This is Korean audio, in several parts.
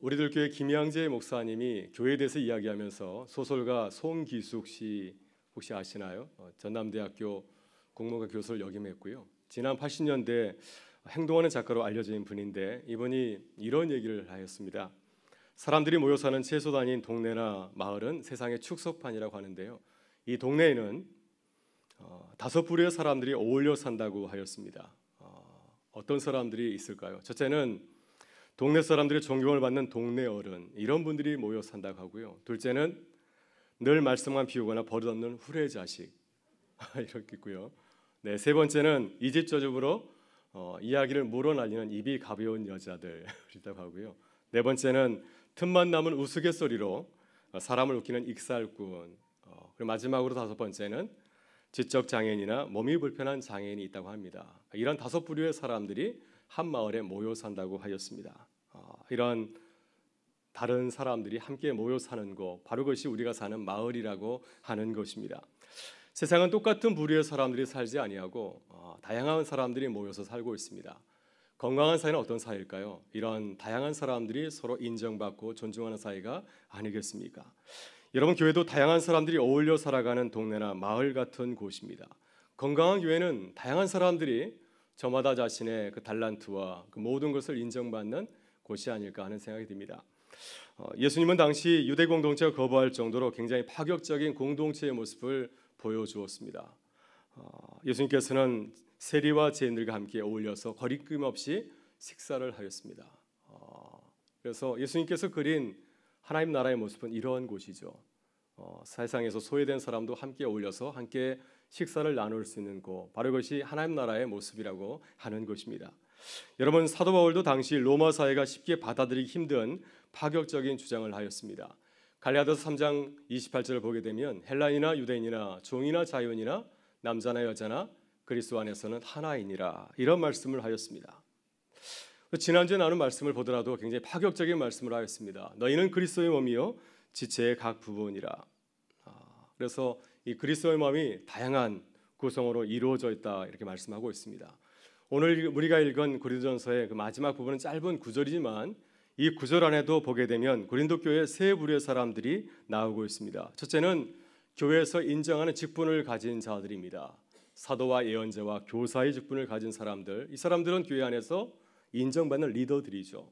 우리들 교회 김양재 목사님이 교회에 대해서 이야기하면서 소설가 송기숙 씨 혹시 아시나요? 어, 전남대학교 국문과 교수를 역임했고요. 지난 80년대 행동하는 작가로 알려진 분인데 이분이 이런 얘기를 하였습니다. 사람들이 모여 사는 채소 아닌 동네나 마을은 세상의 축소판이라고 하는데요. 이 동네에는 어, 다섯 부류의 사람들이 어울려 산다고 하였습니다. 어, 어떤 사람들이 있을까요? 첫째는 동네 사람들이 존경을 받는 동네 어른 이런 분들이 모여 산다고 하고요. 둘째는 늘 말씀만 비우거나 버릇없는 후레 자식 이렇게 있고요. 네, 세 번째는 이집저 집으로 어, 이야기를 물어날리는 입이 가벼운 여자들 있다고 하고요. 네 번째는 틈만 남은 우스갯소리로 어, 사람을 웃기는 익살꾼. 어, 그리고 마지막으로 다섯 번째는 지적 장애인이나 몸이 불편한 장애인이 있다고 합니다. 이런 다섯 부류의 사람들이 한 마을에 모여 산다고 하였습니다. 어, 이런 다른 사람들이 함께 모여 사는 곳, 바로 그것이 우리가 사는 마을이라고 하는 것입니다. 세상은 똑같은 부류의 사람들이 살지 아니하고 어, 다양한 사람들이 모여서 살고 있습니다. 건강한 사회는 어떤 사회일까요? 이런 다양한 사람들이 서로 인정받고 존중하는 사회가 아니겠습니까? 여러분 교회도 다양한 사람들이 어울려 살아가는 동네나 마을 같은 곳입니다. 건강한 교회는 다양한 사람들이 저마다 자신의 그 달란트와 그 모든 것을 인정받는 곳이 아닐까 하는 생각이 듭니다. 어, 예수님은 당시 유대 공동체가 거부할 정도로 굉장히 파격적인 공동체의 모습을 보여주었습니다. 어, 예수님께서는 세리와 죄인들과 함께 어울려서 거리낌 없이 식사를 하였습니다. 어, 그래서 예수님께서 그린 하나님 나라의 모습은 이러한 곳이죠. 어, 세상에서 소외된 사람도 함께 어울려서 함께 식사를 나눌 수 있는 곳 바로 그것이 하나님 나라의 모습이라고 하는 것입니다. 여러분 사도 바울도 당시 로마 사회가 쉽게 받아들이기 힘든 파격적인 주장을 하였습니다. 갈리아서 3장 28절을 보게 되면 헬라인이나 유대인이나 종이나 자유인이나 남자나 여자나 그리스도 안에서는 하나이니라 이런 말씀을 하였습니다. 지난주에 나눈 말씀을 보더라도 굉장히 파격적인 말씀을 하였습니다. 너희는 그리스도의 몸이요 지체의 각 부분이라. 아, 그래서 이 그리스도의 마음이 다양한 구성으로 이루어져 있다 이렇게 말씀하고 있습니다. 오늘 우리가 읽은 고린도전서의 그 마지막 부분은 짧은 구절이지만 이 구절 안에도 보게 되면 고린도 교회 세 부류의 사람들이 나오고 있습니다. 첫째는 교회에서 인정하는 직분을 가진 자들입니다. 사도와 예언자와 교사의 직분을 가진 사람들. 이 사람들은 교회 안에서 인정받는 리더들이죠.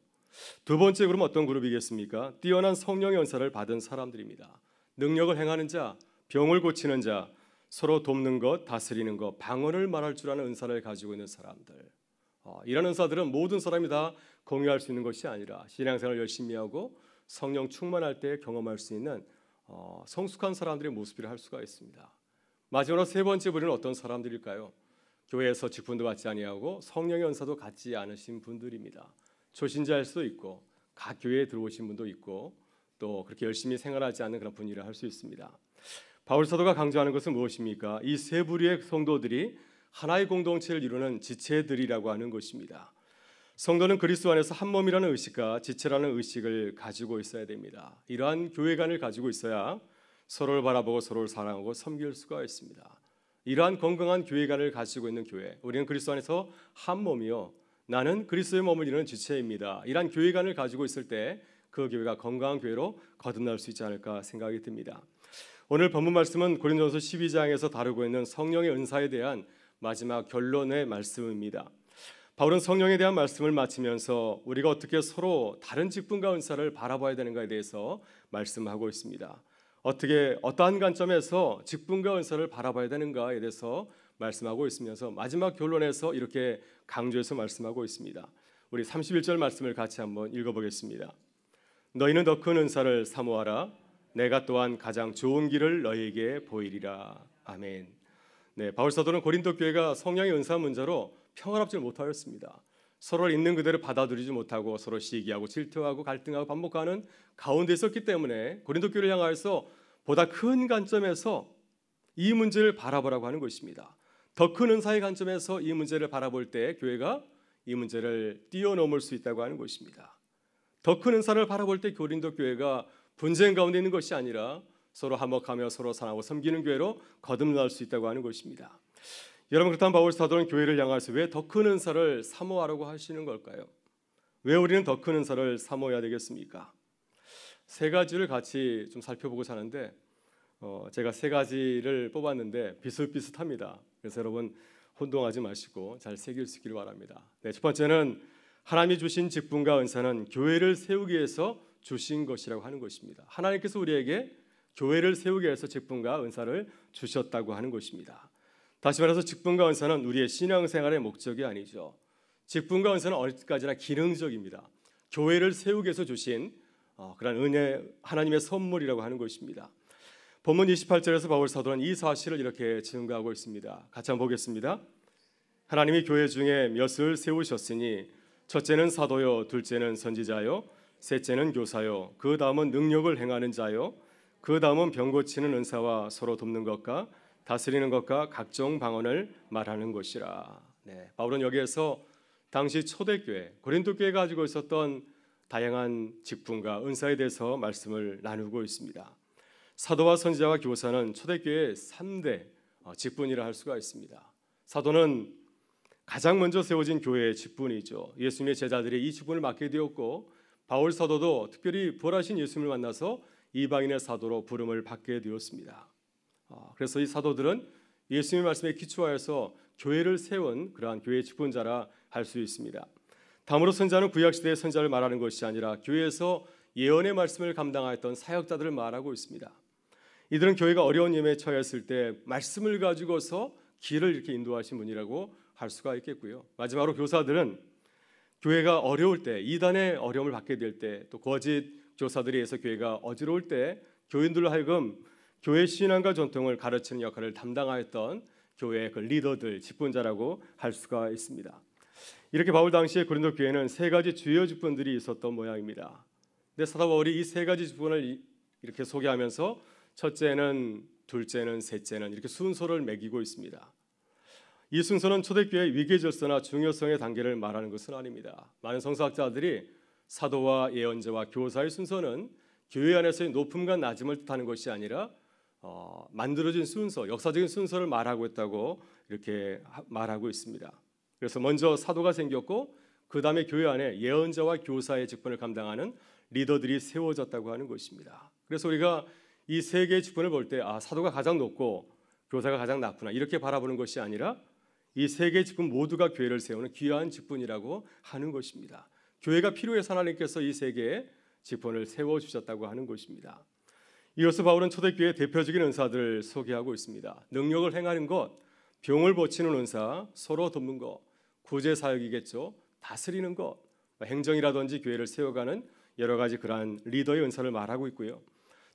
두 번째 그룹은 어떤 그룹이겠습니까? 뛰어난 성령의 은사를 받은 사람들입니다. 능력을 행하는 자, 병을 고치는 자, 서로 돕는 것, 다스리는 것, 방언을 말할 줄 아는 은사를 가지고 있는 사람들. 어, 이런 은사들은 모든 사람이 다 공유할 수 있는 것이 아니라 신앙생활 열심히 하고 성령 충만할 때 경험할 수 있는 어, 성숙한 사람들의 모습이라 할 수가 있습니다. 마지막으로 세 번째 분은 어떤 사람들일까요? 교회에서 직분도 받지 아니하고 성령의 은사도 갖지 않으신 분들입니다. 초신자일 수도 있고 각 교회에 들어오신 분도 있고 또 그렇게 열심히 생활하지 않는 그런 분이라 할 수 있습니다. 바울 사도가 강조하는 것은 무엇입니까? 이 세 부류의 성도들이 하나의 공동체를 이루는 지체들이라고 하는 것입니다. 성도는 그리스도 안에서 한 몸이라는 의식과 지체라는 의식을 가지고 있어야 됩니다. 이러한 교회관을 가지고 있어야 서로를 바라보고 서로를 사랑하고 섬길 수가 있습니다. 이러한 건강한 교회관을 가지고 있는 교회, 우리는 그리스도 안에서 한 몸이요. 나는 그리스도의 몸을 이루는 지체입니다. 이러한 교회관을 가지고 있을 때 그 교회가 건강한 교회로 거듭날 수 있지 않을까 생각이 듭니다. 오늘 본문 말씀은 고린도전서 12장에서 다루고 있는 성령의 은사에 대한 마지막 결론의 말씀입니다. 바울은 성령에 대한 말씀을 마치면서 우리가 어떻게 서로 다른 직분과 은사를 바라봐야 되는가에 대해서 말씀하고 있습니다. 어떻게 어떠한 관점에서 직분과 은사를 바라봐야 되는가에 대해서 말씀하고 있으면서 마지막 결론에서 이렇게 강조해서 말씀하고 있습니다. 우리 31절 말씀을 같이 한번 읽어보겠습니다. 너희는 더 큰 은사를 사모하라 내가 또한 가장 좋은 길을 너희에게 보이리라. 아멘. 네, 바울 사도는 고린도 교회가 성령의 은사 문제로 평화롭지 못하였습니다. 서로를 있는 그대로 받아들이지 못하고 서로 시기하고 질투하고 갈등하고 반복하는 가운데 있었기 때문에 고린도 교회를 향하여서 보다 큰 관점에서 이 문제를 바라보라고 하는 것입니다. 더 큰 은사의 관점에서 이 문제를 바라볼 때 교회가 이 문제를 뛰어넘을 수 있다고 하는 것입니다. 더 큰 은사를 바라볼 때 고린도 교회가 분쟁 가운데 있는 것이 아니라 서로 한목하며 서로 사랑하고 섬기는 교회로 거듭날 수 있다고 하는 것입니다. 여러분 그렇다면 바울 사도는 교회를 향해서 왜더 큰 은사를 사모하라고 하시는 걸까요? 왜 우리는 더 큰 은사를 사모해야 되겠습니까? 세 가지를 같이 좀 살펴보고 사는데 어, 제가 세 가지를 뽑았는데 비슷비슷합니다. 그래서 여러분 혼동하지 마시고 잘 새길 수 있기를 바랍니다. 네, 첫 번째는 하나님이 주신 직분과 은사는 교회를 세우기 위해서 주신 것이라고 하는 것입니다. 하나님께서 우리에게 교회를 세우기 해서 직분과 은사를 주셨다고 하는 것입니다. 다시 말해서 직분과 은사는 우리의 신앙생활의 목적이 아니죠. 직분과 은사는 어디까지나 기능적입니다. 교회를 세우기 해서 주신 어, 그런 은혜 하나님의 선물이라고 하는 것입니다. 본문 28절에서 바울 사도는 이 사실을 이렇게 증거하고 있습니다. 같이 한번 보겠습니다. 하나님이 교회 중에 몇을 세우셨으니 첫째는 사도요 둘째는 선지자요 셋째는 교사요. 그 다음은 능력을 행하는 자요. 그 다음은 병 고치는 은사와 서로 돕는 것과 다스리는 것과 각종 방언을 말하는 것이라. 네, 바울은 여기에서 당시 초대교회 고린도 교회 가지고 있었던 다양한 직분과 은사에 대해서 말씀을 나누고 있습니다. 사도와 선지자와 교사는 초대교회의 3대 어, 직분이라 할 수가 있습니다. 사도는 가장 먼저 세워진 교회의 직분이죠. 예수님의 제자들이 이 직분을 맡게 되었고 바울 사도도 특별히 부활하신 예수님을 만나서 이방인의 사도로 부름을 받게 되었습니다. 아, 그래서 이 사도들은 예수님의 말씀에 기초하여서 교회를 세운 그러한 교회 직분자라 할 수 있습니다. 다음으로 선자는 구약 시대의 선자를 말하는 것이 아니라 교회에서 예언의 말씀을 감당하였던 사역자들을 말하고 있습니다. 이들은 교회가 어려운 예에 처했을 때 말씀을 가지고서 길을 이렇게 인도하신 분이라고 할 수가 있겠고요. 마지막으로 교사들은 교회가 어려울 때, 이단의 어려움을 받게 될 때, 또 거짓 교사들이해서 교회가 어지러울 때 교인들로 하여금 교회 신앙과 전통을 가르치는 역할을 담당하였던 교회의 그 리더들, 직분자라고 할 수가 있습니다. 이렇게 바울 당시의 고린도 교회는 세 가지 주요 직분들이 있었던 모양입니다. 근데 사도 바울이 이 세 가지 직분을 이렇게 소개하면서 첫째는, 둘째는, 셋째는 이렇게 순서를 매기고 있습니다. 이 순서는 초대교회 의 위계질서나 중요성의 단계를 말하는 것은 아닙니다. 많은 성서학자들이 사도와 예언자와 교사의 순서는 교회 안에서의 높음과 낮음을 뜻하는 것이 아니라 어, 만들어진 순서, 역사적인 순서를 말하고 있다고 이렇게 말하고 있습니다. 그래서 먼저 사도가 생겼고 그 다음에 교회 안에 예언자와 교사의 직분을 감당하는 리더들이 세워졌다고 하는 것입니다. 그래서 우리가 이 세 개의 직분을 볼때 아, 사도가 가장 높고 교사가 가장 낮구나 이렇게 바라보는 것이 아니라 이 세계 직분 모두가 교회를 세우는 귀한 직분이라고 하는 것입니다. 교회가 필요해서 하나님께서 이세계 직분을 세워 주셨다고 하는 것입니다. 이어서 바울은 초대교회 대표적인 은사들을 소개하고 있습니다. 능력을 행하는 것, 병을 고치는 은사, 서로 돕는 것, 구제 사역이겠죠. 다스리는 것, 뭐 행정이라든지 교회를 세워가는 여러 가지 그러한 리더의 은사를 말하고 있고요.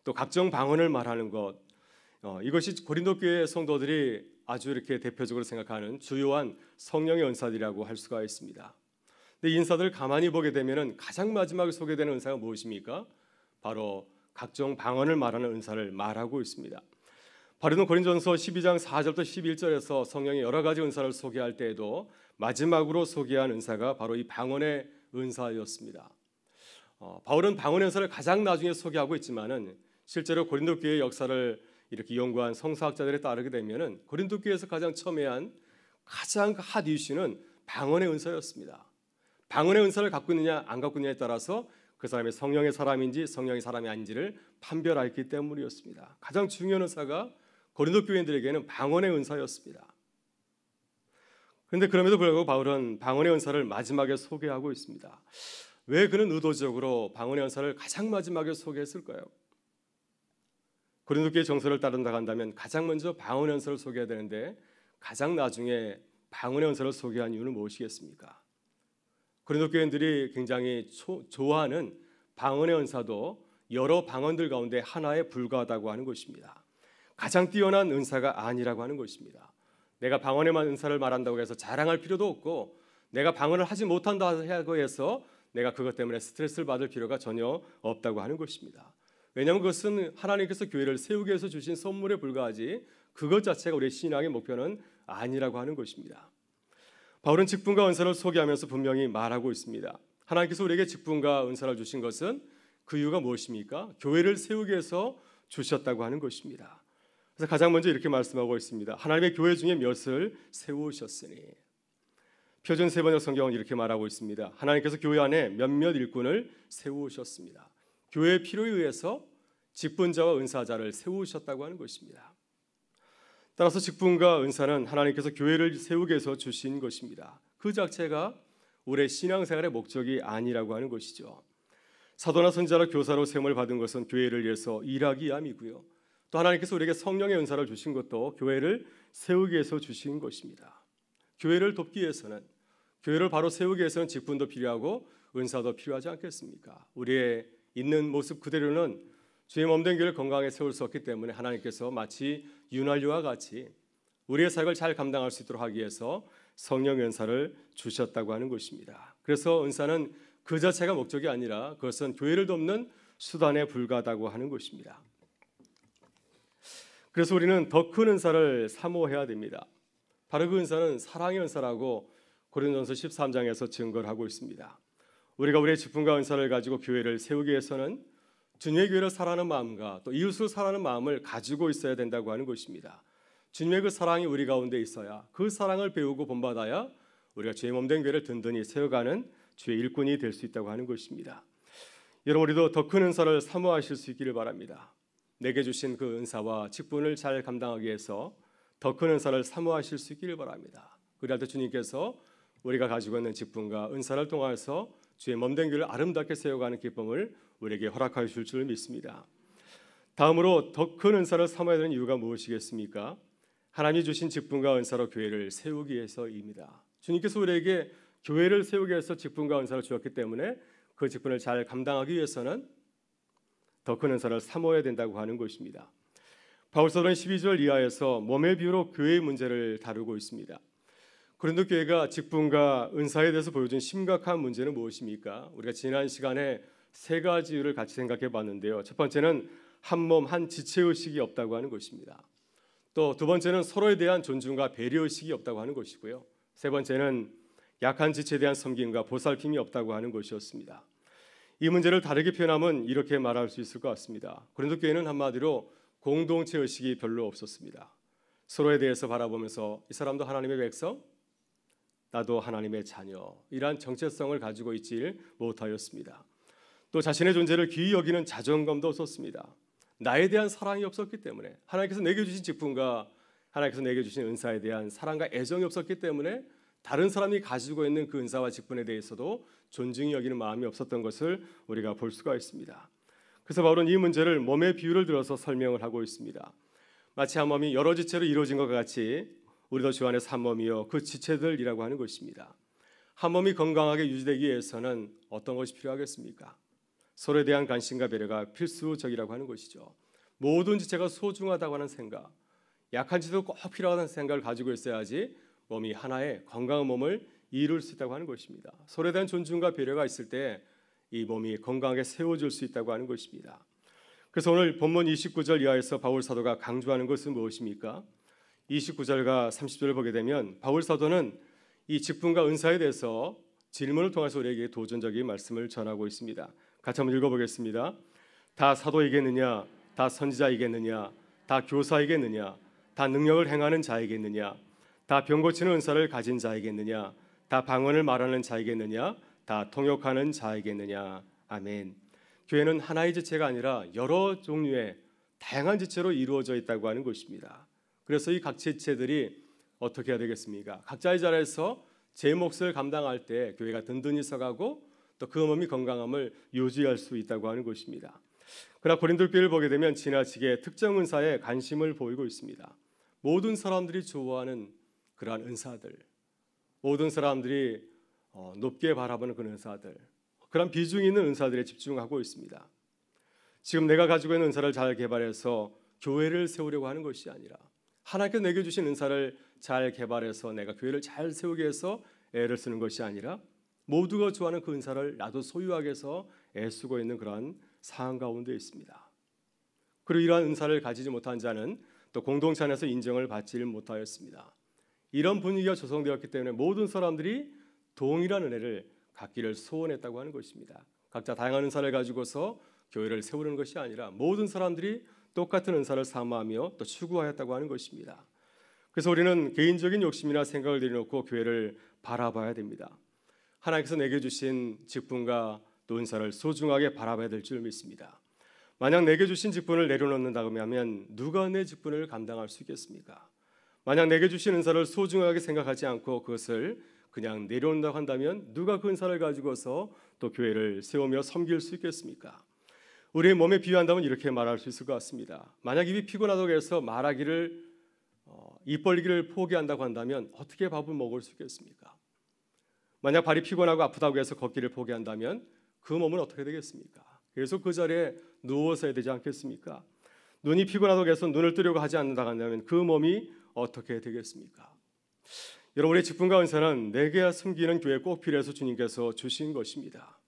또 각종 방언을 말하는 것, 어, 이것이 고린도 교회 성도들이 아주 이렇게 대표적으로 생각하는 주요한 성령의 은사들이라고 할 수가 있습니다. 근데 인사들 가만히 보게 되면은 가장 마지막에 소개되는 은사가 무엇입니까? 바로 각종 방언을 말하는 은사를 말하고 있습니다. 바르는 고린전서 12장 4절부터 11절에서 성령의 여러 가지 은사를 소개할 때에도 마지막으로 소개한 은사가 바로 이 방언의 은사였습니다. 어, 바울은 방언 은사를 가장 나중에 소개하고 있지만은 실제로 고린도 교회의 역사를 이렇게 연구한 성사학자들에 따르게 되면은 고린도 교회에서 가장 처음에 한 가장 핫 이슈는 방언의 은사였습니다. 방언의 은사를 갖고 있느냐 안 갖고 있느냐에 따라서 그 사람이 성령의 사람인지 성령의 사람이 아닌지를 판별하기 때문이었습니다. 가장 중요한 은사가 고린도 교인들에게는 방언의 은사였습니다. 그런데 그럼에도 불구하고 바울은 방언의 은사를 마지막에 소개하고 있습니다. 왜 그는 의도적으로 방언의 은사를 가장 마지막에 소개했을까요? 고린도교의 정서를 따른다 한다면 가장 먼저 방언 연설을 소개해야 되는데 가장 나중에 방언 연설을 소개한 이유는 무엇이겠습니까? 고린도 교인들이 굉장히 초, 좋아하는 방언의 은사도 여러 방언들 가운데 하나에 불과하다고 하는 것입니다. 가장 뛰어난 은사가 아니라고 하는 것입니다. 내가 방언에만 은사를 말한다고 해서 자랑할 필요도 없고 내가 방언을 하지 못한다고 해서 내가 그것 때문에 스트레스를 받을 필요가 전혀 없다고 하는 것입니다. 왜냐하면 그것은 하나님께서 교회를 세우기 위해서 주신 선물에 불과하지 그것 자체가 우리 신앙의 목표는 아니라고 하는 것입니다. 바울은 직분과 은사를 소개하면서 분명히 말하고 있습니다. 하나님께서 우리에게 직분과 은사를 주신 것은 그 이유가 무엇입니까? 교회를 세우기 위해서 주셨다고 하는 것입니다. 그래서 가장 먼저 이렇게 말씀하고 있습니다. 하나님의 교회 중에 몇을 세우셨으니 표준 세번역 성경은 이렇게 말하고 있습니다. 하나님께서 교회 안에 몇몇 일꾼을 세우셨습니다. 교회의 필요에 의해서 직분자와 은사자를 세우셨다고 하는 것입니다. 따라서 직분과 은사는 하나님께서 교회를 세우게 해서 주신 것입니다. 그 자체가 우리의 신앙생활의 목적이 아니라고 하는 것이죠. 사도나 선자로 교사로 세움을 받은 것은 교회를 위해서 일하기 위함이고요. 또 하나님께서 우리에게 성령의 은사를 주신 것도 교회를 세우기 위해서 주신 것입니다. 교회를 돕기 위해서는 교회를 바로 세우기 위해서는 직분도 필요하고 은사도 필요하지 않겠습니까? 우리의 있는 모습 그대로는 주의 몸된 교회를 건강하게 세울 수 없기 때문에 하나님께서 마치 윤활유와 같이 우리의 사역을 잘 감당할 수 있도록 하기 위해서 성령 은사를 주셨다고 하는 것입니다. 그래서 은사는 그 자체가 목적이 아니라 그것은 교회를 돕는 수단에 불과하다고 하는 것입니다. 그래서 우리는 더 큰 은사를 사모해야 됩니다. 바로 그 은사는 사랑의 은사라고 고린도전서 13장에서 증거를 하고 있습니다. 우리가 우리의 직분과 은사를 가지고 교회를 세우기 위해서는 주님의 교회를 사랑하는 마음과 또 이웃을 사랑하는 마음을 가지고 있어야 된다고 하는 것입니다. 주님의 그 사랑이 우리 가운데 있어야 그 사랑을 배우고 본받아야 우리가 죄의 몸된 교회를 든든히 세워가는 주의 일꾼이 될 수 있다고 하는 것입니다. 여러분 우리도 더 큰 은사를 사모하실 수 있기를 바랍니다. 내게 주신 그 은사와 직분을 잘 감당하기 위해서 더 큰 은사를 사모하실 수 있기를 바랍니다. 그리할 주님께서 우리가 가지고 있는 직분과 은사를 통해서 주의 몸된 교를 아름답게 세워가는 기쁨을 우리에게 허락하여 줄줄 믿습니다. 다음으로 더 큰 은사를 삼아야 되는 이유가 무엇이겠습니까? 하나님이 주신 직분과 은사로 교회를 세우기 위해서입니다. 주님께서 우리에게 교회를 세우기 위해서 직분과 은사를 주었기 때문에 그 직분을 잘 감당하기 위해서는 더 큰 은사를 삼어야 된다고 하는 것입니다. 바울서는 12절 이하에서 몸의 비유로 교회의 문제를 다루고 있습니다. 그런데 교회가 직분과 은사에 대해서 보여준 심각한 문제는 무엇입니까? 우리가 지난 시간에 세 가지를 이유 같이 생각해 봤는데요. 첫 번째는 한 몸 한 지체 의식이 없다고 하는 것입니다. 또 두 번째는 서로에 대한 존중과 배려 의식이 없다고 하는 것이고요. 세 번째는 약한 지체에 대한 섬김과 보살핌이 없다고 하는 것이었습니다. 이 문제를 다르게 표현하면 이렇게 말할 수 있을 것 같습니다. 그런데 교회는 한마디로 공동체 의식이 별로 없었습니다. 서로에 대해서 바라보면서 이 사람도 하나님의 백성, 나도 하나님의 자녀 이러한 정체성을 가지고 있질 못하였습니다. 또 자신의 존재를 귀히 여기는 자존감도 없었습니다. 나에 대한 사랑이 없었기 때문에 하나님께서 내게 주신 직분과 하나님께서 내게 주신 은사에 대한 사랑과 애정이 없었기 때문에 다른 사람이 가지고 있는 그 은사와 직분에 대해서도 존중이 여기는 마음이 없었던 것을 우리가 볼 수가 있습니다. 그래서 바울은 이 문제를 몸의 비유를 들어서 설명을 하고 있습니다. 마치 한 몸이 여러 지체로 이루어진 것과 같이 우리도 주 안에서 한 몸이요 그 지체들이라고 하는 것입니다. 한 몸이 건강하게 유지되기 위해서는 어떤 것이 필요하겠습니까? 서로에 대한 관심과 배려가 필수적이라고 하는 것이죠. 모든 지체가 소중하다고 하는 생각, 약한 지도 꼭 필요하다는 생각을 가지고 있어야지 몸이 하나의 건강한 몸을 이룰 수 있다고 하는 것입니다. 서로에 대한 존중과 배려가 있을 때 이 몸이 건강하게 세워질 수 있다고 하는 것입니다. 그래서 오늘 본문 29절 이하에서 바울 사도가 강조하는 것은 무엇입니까? 29절과 30절을 보게 되면 바울 사도는 이 직분과 은사에 대해서 질문을 통해서 우리에게 도전적인 말씀을 전하고 있습니다. 같이 한번 읽어보겠습니다. 다 사도이겠느냐? 다 선지자이겠느냐? 다 교사이겠느냐? 다 능력을 행하는 자이겠느냐? 다 병고치는 은사를 가진 자이겠느냐? 다 방언을 말하는 자이겠느냐? 다 통역하는 자이겠느냐? 아멘. 교회는 하나의 지체가 아니라 여러 종류의 다양한 지체로 이루어져 있다고 하는 것입니다. 그래서 이 각 지체들이 어떻게 해야 되겠습니까? 각자의 자리에서 제 몫을 감당할 때 교회가 든든히 서가고 또 그 몸이 건강함을 유지할 수 있다고 하는 것입니다. 그러나 고린도교를 보게 되면 지나치게 특정 은사에 관심을 보이고 있습니다. 모든 사람들이 좋아하는 그러한 은사들, 모든 사람들이 어, 높게 바라보는 그런 은사들, 그런 비중 있는 은사들에 집중하고 있습니다. 지금 내가 가지고 있는 은사를 잘 개발해서 교회를 세우려고 하는 것이 아니라 하나님께서 내게 주신 은사를 잘 개발해서 내가 교회를 잘세우게해서 애를 쓰는 것이 아니라 모두가 좋아하는 그 은사를 나도 소유하게 해서 애쓰고 있는 그러한 상황 가운데 있습니다. 그리고 이러한 은사를 가지지 못한 자는 또 공동체 안에서 인정을 받지 못하였습니다. 이런 분위기가 조성되었기 때문에 모든 사람들이 동일한 은혜를 갖기를 소원했다고 하는 것입니다. 각자 다양한 은사를 가지고서 교회를 세우는 것이 아니라 모든 사람들이 똑같은 은사를 사모하며 또 추구하였다고 하는 것입니다. 그래서 우리는 개인적인 욕심이나 생각을 내려놓고 교회를 바라봐야 됩니다. 하나님께서 내게 주신 직분과 또 은사를 소중하게 바라봐야 될 줄 믿습니다. 만약 내게 주신 직분을 내려놓는다고 하면 누가 내 직분을 감당할 수 있겠습니까? 만약 내게 주신 은사를 소중하게 생각하지 않고 그것을 그냥 내려온다고 한다면 누가 그 은사를 가지고서 또 교회를 세우며 섬길 수 있겠습니까? 우리의 몸에 비유한다면 이렇게 말할 수 있을 것 같습니다. 만약 입이 피곤하다고 해서 말하기를 어, 입 벌기를 포기한다고 한다면 어떻게 밥을 먹을 수 있겠습니까? 만약 발이 피곤하고 아프다고 해서 걷기를 포기한다면 그 몸은 어떻게 되겠습니까? 그래서 그 자리에 누워서야 되지 않겠습니까? 눈이 피곤하다고 해서 눈을 뜨려고 하지 않는다고 한다면 그 몸이 어떻게 되겠습니까? 여러분 우 직분과 은사는 내게 숨기는 교회 꼭 필요해서 주님께서 주신 것입니다.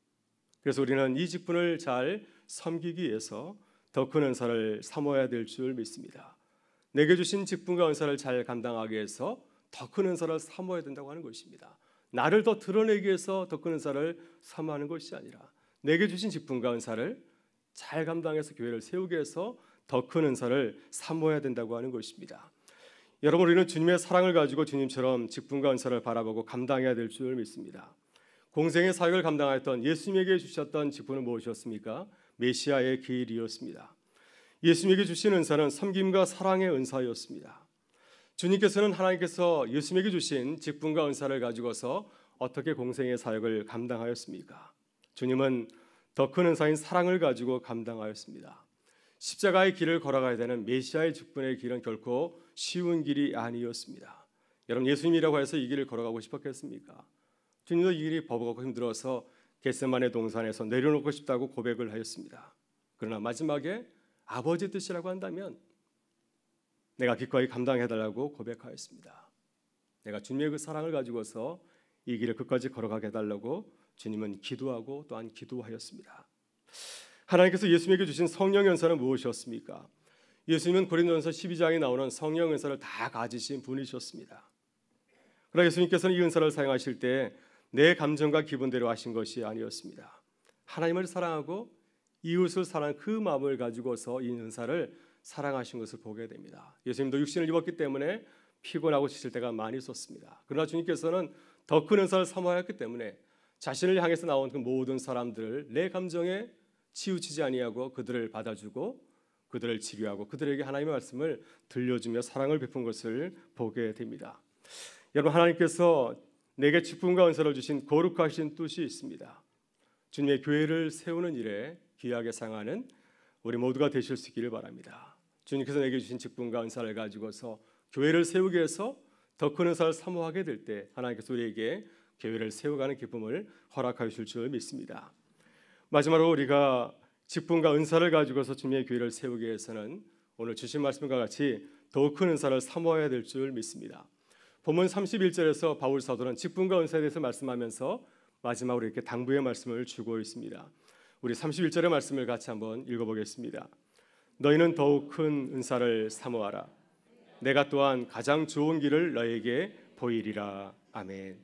그래서 우리는 이 직분을 잘 섬기기 위해서 더 큰 은사를 삼아야 될 줄 믿습니다. 내게 주신 직분과 은사를 잘 감당하기 위해서 더 큰 은사를 삼아야 된다고 하는 것입니다. 나를 더 드러내기 위해서 더 큰 은사를 삼아하는 것이 아니라 내게 주신 직분과 은사를 잘 감당해서 교회를 세우기 위해서 더 큰 은사를 삼아야 된다고 하는 것입니다. 여러분 우리는 주님의 사랑을 가지고 주님처럼 직분과 은사를 바라보고 감당해야 될 줄 믿습니다. 공생의 사역을 감당하였던 예수님에게 주셨던 직분은 무엇이었습니까? 메시아의 길이었습니다. 예수님에게 주신 은사는 섬김과 사랑의 은사였습니다. 주님께서는 하나님께서 예수님에게 주신 직분과 은사를 가지고서 어떻게 공생의 사역을 감당하였습니까? 주님은 더 큰 은사인 사랑을 가지고 감당하였습니다. 십자가의 길을 걸어가야 되는 메시아의 직분의 길은 결코 쉬운 길이 아니었습니다. 여러분 예수님이라고 해서 이 길을 걸어가고 싶었겠습니까? 주님도 이 일이 버벅하고 힘들어서 겟세만의 동산에서 내려놓고 싶다고 고백을 하였습니다. 그러나 마지막에 아버지 뜻이라고 한다면 내가 기꺼이 감당해달라고 고백하였습니다. 내가 주님의 그 사랑을 가지고서 이 길을 끝까지 걸어가게 해달라고 주님은 기도하고 또한 기도하였습니다. 하나님께서 예수님에게 주신 성령 연사는 무엇이었습니까? 예수님은 고린도전서 12장에 나오는 성령 은사를 다 가지신 분이셨습니다. 그러나 예수님께서는 이 은사를 사용하실 때내 감정과 기분대로 하신 것이 아니었습니다. 하나님을 사랑하고 이웃을 사랑 그 마음을 가지고서 이 은사를 사랑하신 것을 보게 됩니다. 예수님도 육신을 입었기 때문에 피곤하고 지칠 때가 많이 있었습니다. 그러나 주님께서는 더 큰 은사를 사모하였기 때문에 자신을 향해서 나온 그 모든 사람들을 내 감정에 치우치지 아니하고 그들을 받아주고 그들을 치료하고 그들에게 하나님의 말씀을 들려주며 사랑을 베푼 것을 보게 됩니다. 여러분 하나님께서 내게 직분과 은사를 주신 거룩하신 뜻이 있습니다. 주님의 교회를 세우는 일에 귀하게 상하는 우리 모두가 되실 수 있기를 바랍니다. 주님께서 내게 주신 직분과 은사를 가지고서 교회를 세우기 위해서 더 큰 은사를 사모하게 될 때 하나님께서 우리에게 교회를 세우가는 기쁨을 허락하여 주실 줄 믿습니다. 마지막으로 우리가 직분과 은사를 가지고서 주님의 교회를 세우기 위해서는 오늘 주신 말씀과 같이 더 큰 은사를 사모해야 될 줄 믿습니다. 본문 31절에서 바울 사도는 직분과 은사에 대해서 말씀하면서 마지막으로 이렇게 당부의 말씀을 주고 있습니다. 우리 31절의 말씀을 같이 한번 읽어보겠습니다. 너희는 더욱 큰 은사를 사모하라. 내가 또한 가장 좋은 길을 너에게 보이리라. 아멘.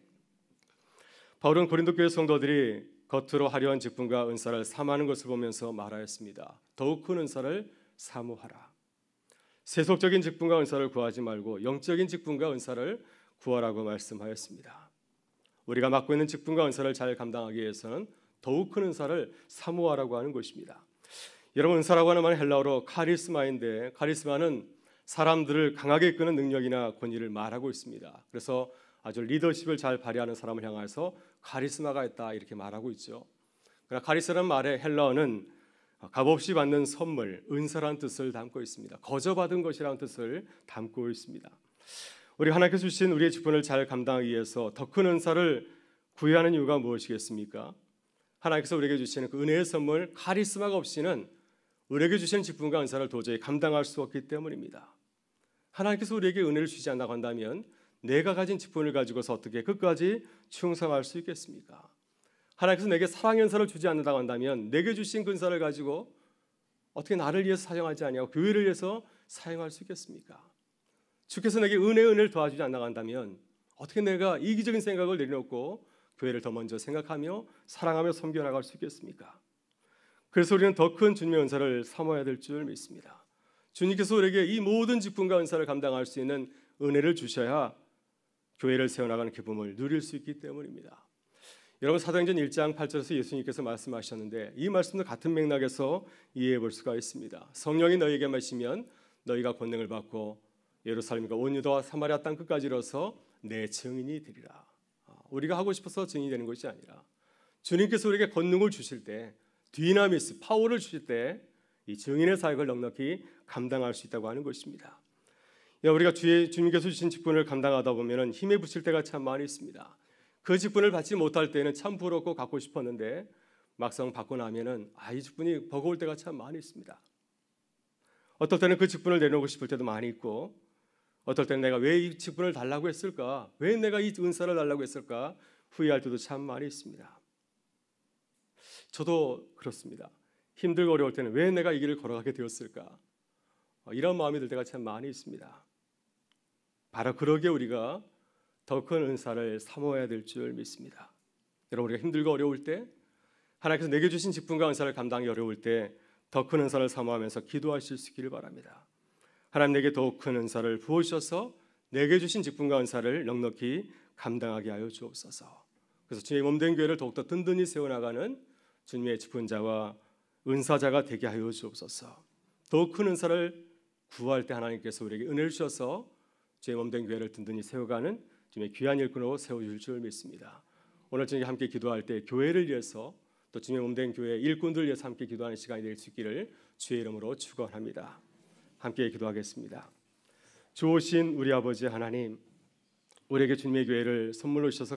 바울은 고린도 교회 성도들이 겉으로 화려한 직분과 은사를 사모하는 것을 보면서 말하였습니다. 더욱 큰 은사를 사모하라. 세속적인 직분과 은사를 구하지 말고 영적인 직분과 은사를 구하라고 말씀하였습니다. 우리가 맡고 있는 직분과 은사를 잘 감당하기 위해서는 더욱 큰 은사를 사모하라고 하는 것입니다. 여러분 은사라고 하는 말은 헬라어로 카리스마인데 카리스마는 사람들을 강하게 이끄는 능력이나 권위를 말하고 있습니다. 그래서 아주 리더십을 잘 발휘하는 사람을 향해서 카리스마가 있다 이렇게 말하고 있죠. 그러나 카리스라는 말의 헬라어는 어, 값없이 받는 선물, 은사란 뜻을 담고 있습니다. 거저 받은 것이라는 뜻을 담고 있습니다. 우리 하나님께서 주신 우리의 직분을 잘 감당하기 위해서 더 큰 은사를 구해하는 이유가 무엇이겠습니까? 하나님께서 우리에게 주시는 그 은혜의 선물, 카리스마가 없이는 우리에게 주시는 직분과 은사를 도저히 감당할 수 없기 때문입니다. 하나님께서 우리에게 은혜를 주지 않다고 한다면 내가 가진 직분을 가지고서 어떻게 끝까지 충성할 수 있겠습니까? 하나님께서 내게 사랑 연사를 주지 않는다고 한다면 내게 주신 근사를 그 가지고 어떻게 나를 위해서 사용하지 아니하고 교회를 위해서 사용할 수 있겠습니까? 주께서 내게 은혜 은혜를 도와주지 않나다 한다면 어떻게 내가 이기적인 생각을 내려놓고 교회를 더 먼저 생각하며 사랑하며 섬겨 나갈 수 있겠습니까? 그래서 우리는 더 큰 주님의 은사를 삼아야 될 줄 믿습니다. 주님께서 우리에게 이 모든 직분과 은사를 감당할 수 있는 은혜를 주셔야 교회를 세워나가는 기쁨을 누릴 수 있기 때문입니다. 여러분 사도행전 1장 8절에서 예수님께서 말씀하셨는데 이 말씀도 같은 맥락에서 이해해 볼 수가 있습니다. 성령이 너희에게 마시면 너희가 권능을 받고 예루살렘과 온 유다와 사마리아 땅 끝까지 이서내 증인이 되리라. 아, 우리가 하고 싶어서 증인이 되는 것이 아니라 주님께서 우리에게 권능을 주실 때 디나미스 파워를 주실 때 이 증인의 사역을 넉넉히 감당할 수 있다고 하는 것입니다. 우리가 주님께서 주신 직분을 감당하다 보면 힘에 부칠 때가 참 많이 있습니다. 그 직분을 받지 못할 때는 참 부럽고 갖고 싶었는데 막상 받고 나면은 아 이 직분이 버거울 때가 참 많이 있습니다. 어떨 때는 그 직분을 내놓고 싶을 때도 많이 있고 어떨 때는 내가 왜 이 직분을 달라고 했을까? 왜 내가 이 은사를 달라고 했을까? 후회할 때도 참 많이 있습니다. 저도 그렇습니다. 힘들고 어려울 때는 왜 내가 이 길을 걸어가게 되었을까? 어, 이런 마음이 들 때가 참 많이 있습니다. 바로 그러게 우리가 더큰 은사를 사모해야 될 줄 믿습니다. 여러분 우리가 힘들고 어려울 때 하나님께서 내게 주신 직분과 은사를 감당하기 어려울 때 더 큰 은사를 사모하면서 기도하실 수 있기를 바랍니다. 하나님 내게 더 큰 은사를 부어주셔서 내게 주신 직분과 은사를 넉넉히 감당하게 하여 주옵소서. 그래서 주님의 몸 된 교회를 더욱더 든든히 세워나가는 주님의 직분자와 은사자가 되게 하여 주옵소서. 더 큰 은사를 구할 때 하나님께서 우리에게 은혜를 주셔서 주의 몸 된 교회를 든든히 세워가는 주님의 귀한 일꾼으로 세워주실 줄 믿습니다. 오늘 저녁에 함께 기도할 때 교회를 위해서 또 주님의 몸된 교회 일꾼들 위해서 함께 기도하는 시간이 될 수 있기를 주의 이름으로 축원합니다. 함께 기도하겠습니다. 주오신 우리 아버지 하나님, 우리에게 주님의 교회를 선물로 주셔서